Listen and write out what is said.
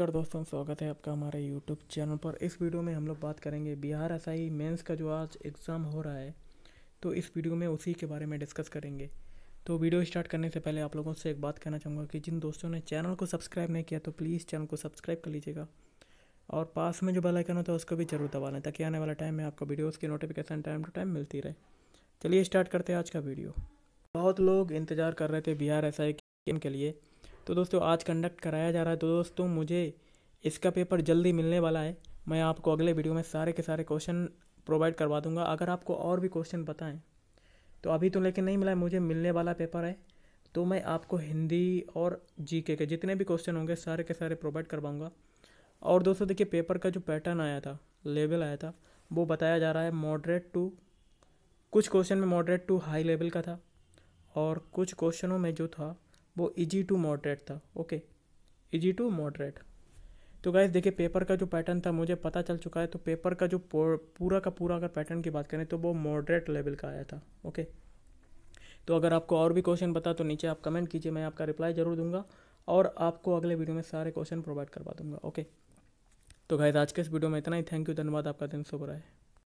नमस्कार दोस्तों स्वागत है आपका हमारे यूट्यूब चैनल पर इस वीडियो में हम लोग बात करेंगे बिहार एस आई मेन्स का जो आज एग्ज़ाम हो रहा है तो इस वीडियो में उसी के बारे में डिस्कस करेंगे तो वीडियो स्टार्ट करने से पहले आप लोगों से एक बात कहना चाहूँगा कि जिन दोस्तों ने चैनल को सब्सक्राइब नहीं किया तो प्लीज़ चैनल को सब्सक्राइब कर लीजिएगा और पास में जो बेलाइकन होता है उसको भी जरूर दबा लें ताकि आने वाला टाइम में आपको वीडियोज़ की नोटिफिकेशन टाइम टू टाइम मिलती रहे चलिए स्टार्ट करते हैं आज का वीडियो बहुत लोग इंतज़ार कर रहे थे बिहार एस आई के लिए तो दोस्तों आज कंडक्ट कराया जा रहा है तो दोस्तों मुझे इसका पेपर जल्दी मिलने वाला है मैं आपको अगले वीडियो में सारे के सारे क्वेश्चन प्रोवाइड करवा दूंगा अगर आपको और भी क्वेश्चन पता है तो अभी तो लेकिन नहीं मिला मुझे मिलने वाला पेपर है तो मैं आपको हिंदी और जीके के जितने भी क्वेश्चन होंगे सारे के सारे प्रोवाइड करवाऊँगा और दोस्तों देखिए पेपर का जो पैटर्न आया था लेवल आया था वो बताया जा रहा है मॉडरेट टू कुछ क्वेश्चन में मॉडरेट टू हाई लेवल का था और कुछ क्वेश्चनों में जो था वो इजी टू मॉडरेट था ओके इजी टू मॉडरेट तो गाइज देखिए पेपर का जो पैटर्न था मुझे पता चल चुका है तो पेपर का जो पूरा का पूरा अगर पैटर्न की बात करें तो वो मॉडरेट लेवल का आया था ओके तो अगर आपको और भी क्वेश्चन पता तो नीचे आप कमेंट कीजिए मैं आपका रिप्लाई ज़रूर दूंगा और आपको अगले वीडियो में सारे क्वेश्चन प्रोवाइड करवा दूंगा ओके तो गाइज आज के इस वीडियो में इतना ही थैंक यू धन्यवाद आपका दिन शुभ रहा है